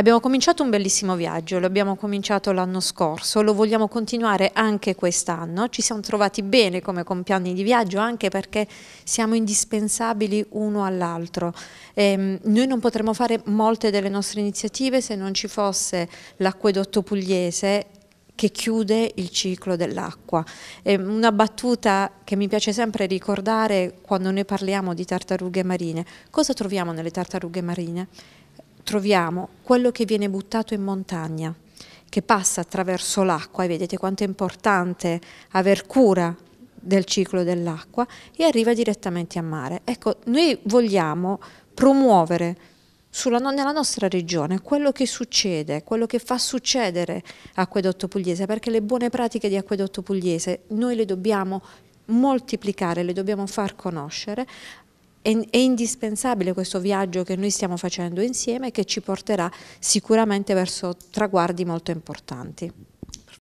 Abbiamo cominciato un bellissimo viaggio, lo abbiamo cominciato l'anno scorso, lo vogliamo continuare anche quest'anno, ci siamo trovati bene come compagni di viaggio anche perché siamo indispensabili uno all'altro. Ehm, noi non potremmo fare molte delle nostre iniziative se non ci fosse l'acquedotto pugliese che chiude il ciclo dell'acqua. Ehm, una battuta che mi piace sempre ricordare quando noi parliamo di tartarughe marine. Cosa troviamo nelle tartarughe marine? troviamo quello che viene buttato in montagna, che passa attraverso l'acqua, e vedete quanto è importante aver cura del ciclo dell'acqua, e arriva direttamente a mare. Ecco, noi vogliamo promuovere sulla, nella nostra regione quello che succede, quello che fa succedere Acquedotto Pugliese, perché le buone pratiche di Acquedotto Pugliese noi le dobbiamo moltiplicare, le dobbiamo far conoscere è, è indispensabile questo viaggio che noi stiamo facendo insieme e che ci porterà sicuramente verso traguardi molto importanti.